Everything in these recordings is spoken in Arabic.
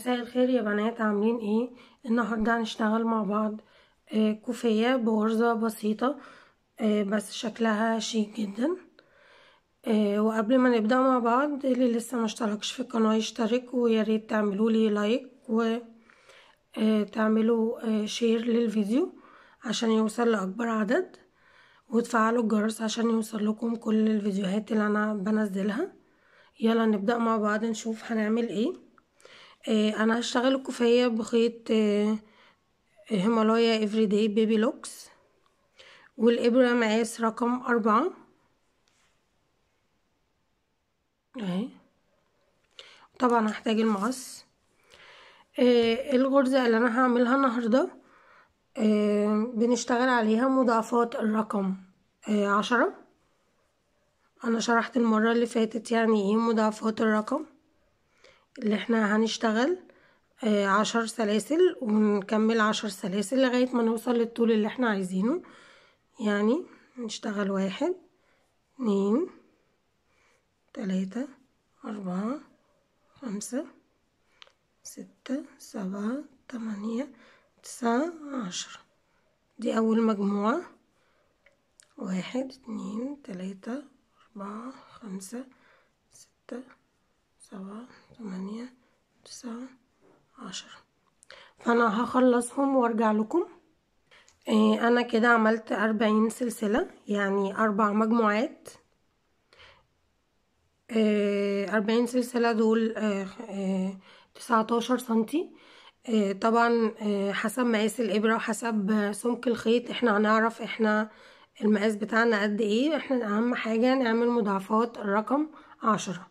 مساء الخير يا بنات عاملين ايه النهارده هنشتغل مع بعض آه، كوفيه بغرزه بسيطه آه، بس شكلها شيك جدا آه، وقبل ما نبدا مع بعض اللي لسه ما اشتركش في القناه يشترك ويا ريت تعملوا لي لايك وتعملوا شير للفيديو عشان يوصل لاكبر عدد وتفعلوا الجرس عشان يوصل لكم كل الفيديوهات اللي انا بنزلها يلا نبدا مع بعض نشوف هنعمل ايه آه انا هشتغل الكوفية بخيط آه, آه، هيمالايا افريداي بيبي لوكس والابرة مقاس رقم أربعة اهي طبعا هحتاج المقص آه الغرزة اللي انا هعملها النهاردة آه بنشتغل عليها مضاعفات الرقم آه عشرة انا شرحت المرة اللي فاتت يعني ايه مضاعفات الرقم اللي احنا هنشتغل آه، عشر سلاسل ونكمل عشر سلاسل لغاية ما نوصل للطول اللي احنا عايزينه يعني نشتغل واحد اتنين تلاتة أربعة خمسة ستة سبعة تمانية تسعة عشرة دي أول مجموعة واحد اتنين تلاتة أربعة خمسة ستة سبعة تمانية تسعة عشرة فانا هخلصهم وارجع لكم إيه، انا كده عملت اربعين سلسلة يعني اربع مجموعات إيه، اربعين سلسلة دول إيه، تسعتاشر سنتي طبعا حسب مقاس الابره وحسب سمك الخيط احنا هنعرف احنا المقاس بتاعنا قد ايه احنا اهم حاجه نعمل مضاعفات الرقم عشرة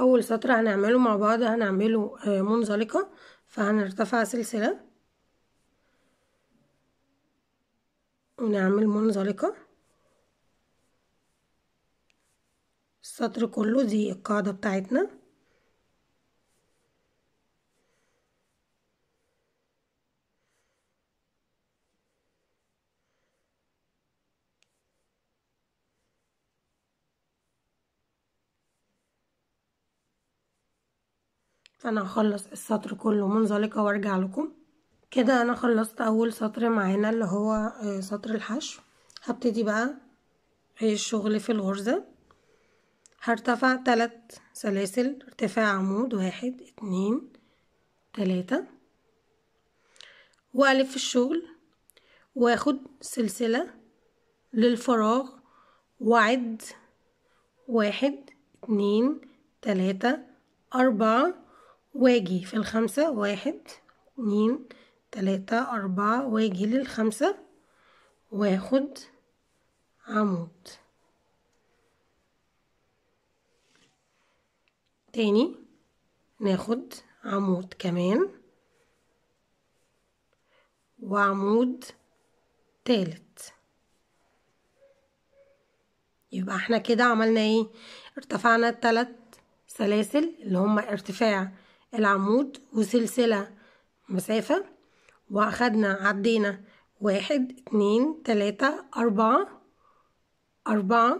اول سطر هنعمله مع بعض هنعمله آه، منزلقة فهنرتفع سلسلة ونعمل منزلقة السطر كله دي القاعدة بتاعتنا فانا هخلص السطر كله منزلقة وارجع لكم كده انا خلصت اول سطر معانا اللي هو آه، سطر الحشو هبتدي بقى الشغل في الغرزة هرتفع تلات سلاسل ارتفاع عمود واحد اتنين تلاتة وألف الشغل واخد سلسلة للفراغ وعد واحد اتنين تلاتة أربعة واجي في الخمسة واحد اتنين تلاتة أربعة واجي للخمسة واخد عمود تاني ناخد عمود كمان وعمود تالت يبقى احنا كده عملنا ايه ارتفعنا التلات سلاسل اللي هما ارتفاع العمود وسلسلة مسافة واخدنا عدينا واحد اتنين تلاتة أربعة أربعة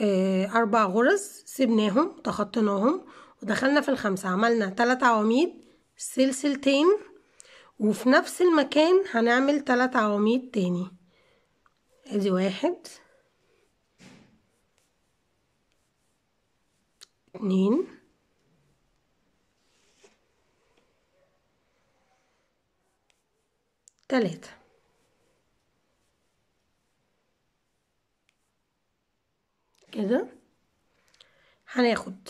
آه، أربع غرز سبناهم تخطيناهم ودخلنا في الخمسة عملنا تلات عواميد سلسلتين وفي نفس المكان هنعمل تلات عواميد تاني ادي واحد اتنين ثلاثة كده هناخد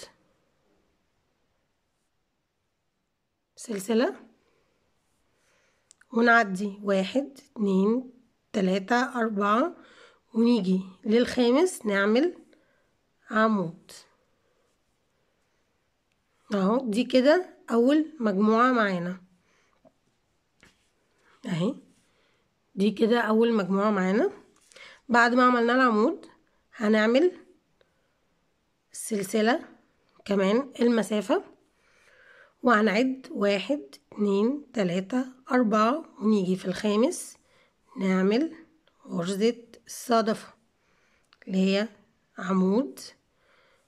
سلسلة ونعدي واحد اتنين تلاتة أربعة ونيجي للخامس نعمل عمود اهو دي كده أول مجموعة معانا اهي دي كده اول مجموعة معانا بعد ما عملنا العمود هنعمل السلسلة كمان المسافة وهنعد واحد اتنين تلاتة اربعة ونيجي في الخامس نعمل غرزة الصدفة اللي هي عمود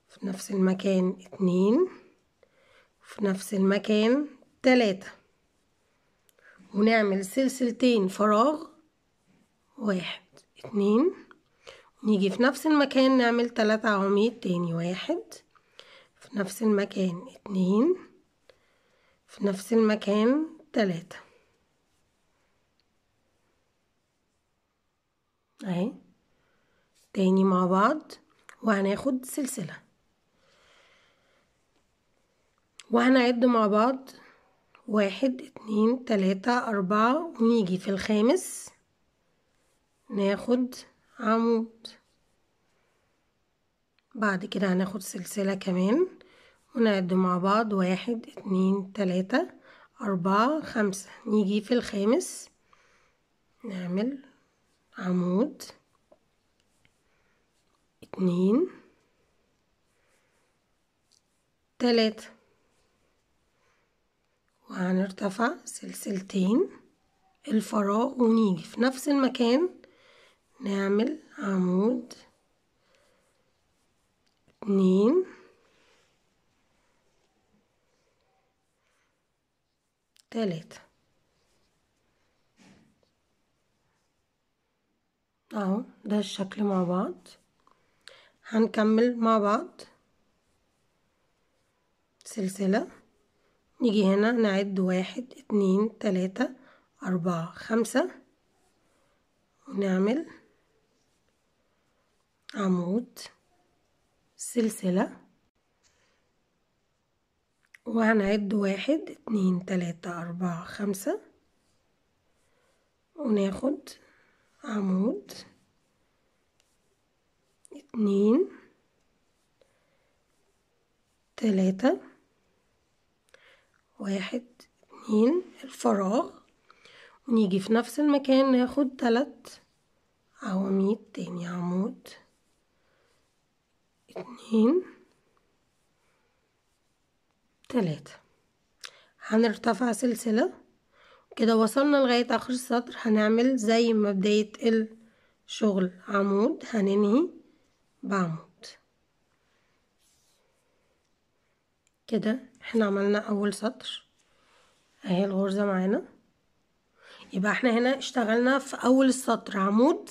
في نفس المكان اتنين في نفس المكان تلاتة ونعمل سلسلتين فراغ واحد اتنين نيجي في نفس المكان نعمل تلاتة عواميد تاني واحد في نفس المكان اتنين في نفس المكان تلاتة اهي تاني مع بعض وهناخد سلسلة وهنعد مع بعض واحد اتنين تلاتة أربعة ونيجي في الخامس ناخد عمود بعد كده هناخد سلسلة كمان ونعد مع بعض واحد اتنين تلاتة أربعة خمسة نيجي في الخامس نعمل عمود اتنين تلاتة وهنرتفع سلسلتين الفراغ ونيجي في نفس المكان نعمل عمود اتنين تلاتة اهو ده الشكل مع بعض هنكمل مع بعض سلسله نيجي هنا نعد واحد اتنين تلاتة أربعة خمسة ونعمل عمود سلسلة وهنعد واحد اتنين تلاتة أربعة خمسة وناخد عمود اتنين تلاتة واحد اتنين الفراغ ونيجي في نفس المكان ناخد تلات عواميد تاني عمود اتنين تلاتة هنرتفع سلسلة كده وصلنا لغاية آخر السطر هنعمل زي ما بداية الشغل عمود هننهي بعمود كده احنا عملنا اول سطر اهي الغرزة معانا يبقى احنا هنا اشتغلنا في اول السطر عمود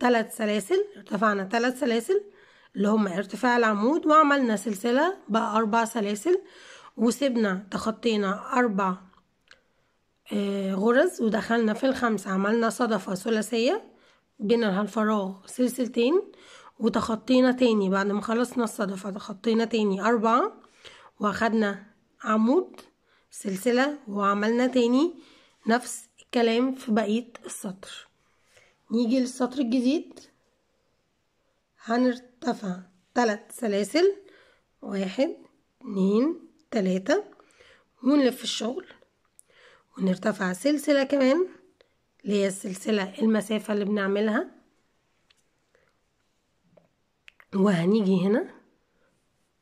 ثلاث سلاسل ارتفعنا ثلاث سلاسل اللي هم ارتفاع العمود وعملنا سلسلة بقى اربع سلاسل وسبنا تخطينا اربع آه، غرز ودخلنا في الخمسة عملنا صدفة ثلاثية بين الفراغ سلسلتين وتخطينا تاني بعد ما خلصنا الصدفة تخطينا تاني أربعة واخدنا عمود سلسلة وعملنا تاني نفس الكلام في بقية السطر نيجي للسطر الجديد هنرتفع ثلاث سلاسل واحد اتنين تلاتة ونلف الشغل ونرتفع سلسلة كمان اللي هي السلسلة المسافة اللي بنعملها وهنيجي هنا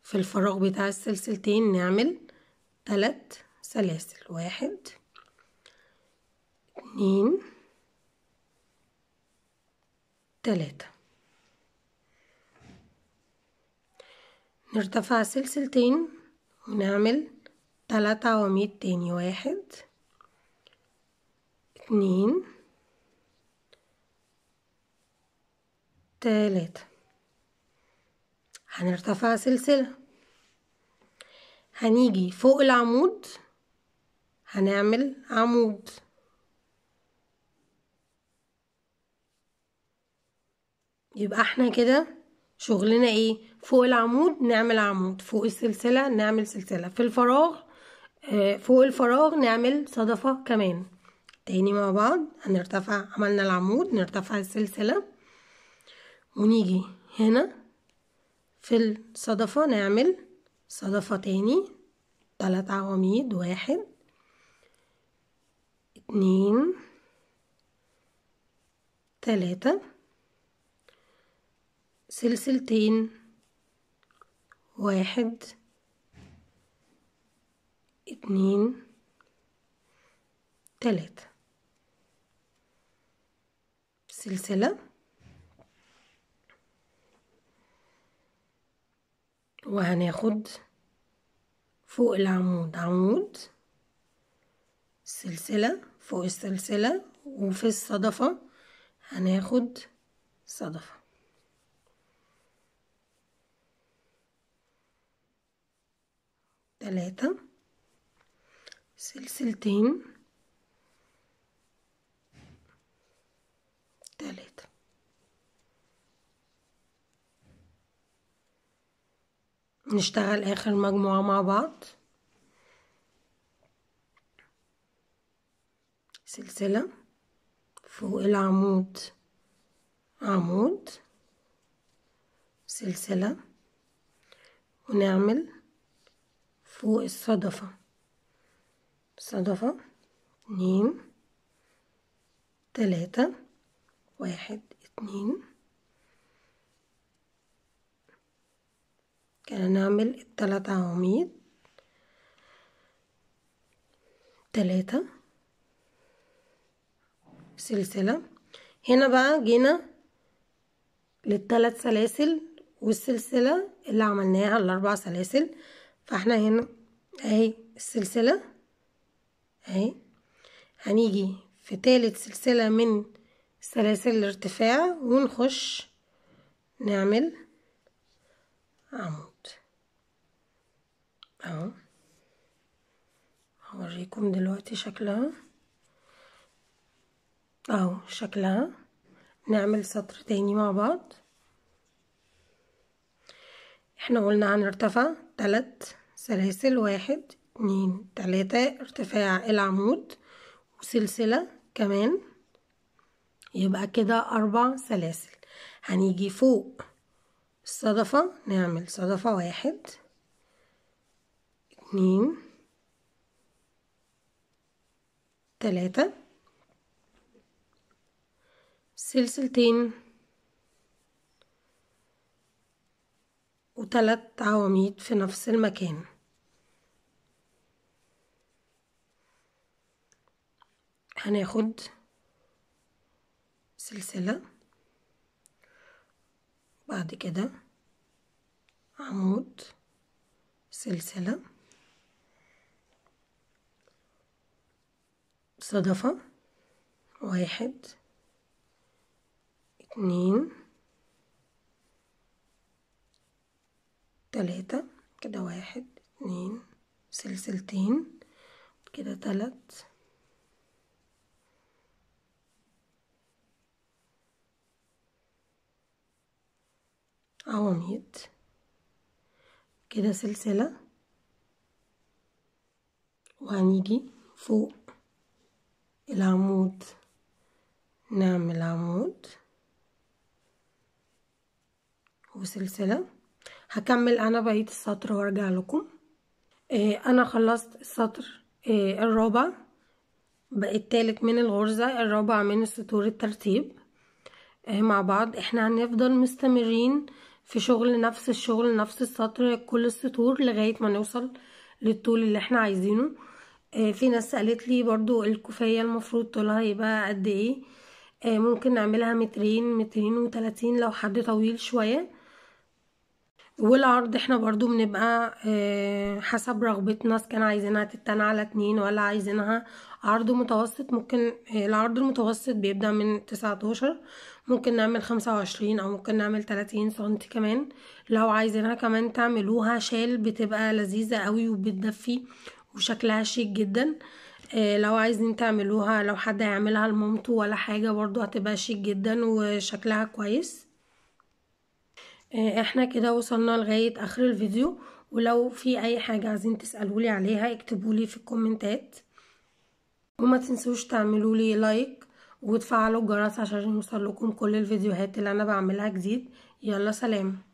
في الفراغ بتاع السلسلتين نعمل تلات سلاسل واحد اتنين تلاتة نرتفع سلسلتين ونعمل تلات عواميد تاني واحد اتنين تلاتة هنرتفع سلسلة هنيجي فوق العمود هنعمل عمود يبقى احنا كده شغلنا ايه فوق العمود نعمل عمود فوق السلسلة نعمل سلسلة في الفراغ آه، فوق الفراغ نعمل صدفة كمان تاني مع بعض هنرتفع عملنا العمود نرتفع السلسلة ونيجي هنا في الصدفة نعمل صدفة تاني تلات عواميد واحد اتنين تلاتة سلسلتين واحد اتنين تلاتة سلسلة وهناخد فوق العمود عمود سلسلة فوق السلسلة وفي الصدفة هناخد صدفة تلاتة سلسلتين نشتغل آخر مجموعة مع بعض سلسلة فوق العمود عمود سلسلة ونعمل فوق الصدفة صدفة اتنين تلاتة واحد اتنين هنعمل يعني التلات عواميد تلاتة سلسلة هنا بقى جينا للتلات سلاسل والسلسلة اللي عملناها الأربع سلاسل فاحنا هنا اهي السلسلة اهي هنيجي في تالت سلسلة من سلاسل الارتفاع ونخش نعمل عمود اهو هوريكم دلوقتي شكلها اهو شكلها نعمل سطر تاني مع بعض احنا قلنا هنرتفع تلات سلاسل واحد اتنين تلاتة ارتفاع العمود وسلسلة كمان يبقى كده اربع سلاسل هنيجي فوق الصدفة نعمل صدفة واحد اتنين تلاتة سلسلتين وتلات عواميد في نفس المكان هناخد سلسلة بعد كده عمود سلسلة صدفة واحد اتنين تلاتة كده واحد اتنين سلسلتين كده تلات عواميد كده سلسلة وهنيجي فوق العمود نعمل عمود وسلسلة هكمل انا بقية السطر وارجع لكم آه انا خلصت السطر آه الرابع بقى التالت من الغرزة الرابع من السطور الترتيب آه مع بعض احنا هنفضل مستمرين في شغل نفس الشغل نفس السطر كل السطور لغاية ما نوصل للطول اللي احنا عايزينه آه، في ناس سألت لي برضو الكوفية المفروض طولها يبقى قد ايه آه، ممكن نعملها مترين مترين وتلاتين لو حد طويل شوية والعرض احنا برضو بنبقى آه، حسب رغبتنا اذا كان عايزينها تتن على اتنين ولا عايزينها عرض متوسط ممكن العرض المتوسط بيبدأ من تسعتاشر ممكن نعمل خمسة وعشرين او ممكن نعمل تلاتين سنتي كمان لو عايزينها كمان تعملوها شال بتبقى لذيذة قوي وبتدفي وشكلها شيك جدا آه، لو عايزين تعملوها لو حد هيعملها لمامته ولا حاجة برضو هتبقى شيك جدا وشكلها كويس آه، احنا كده وصلنا لغاية اخر الفيديو ولو في اي حاجة عايزين تسألولي عليها اكتبولي في الكومنتات وما تنسوش تعملولي لايك وتفعلوا الجرس عشان يوصل لكم كل الفيديوهات اللي انا بعملها جديد يلا سلام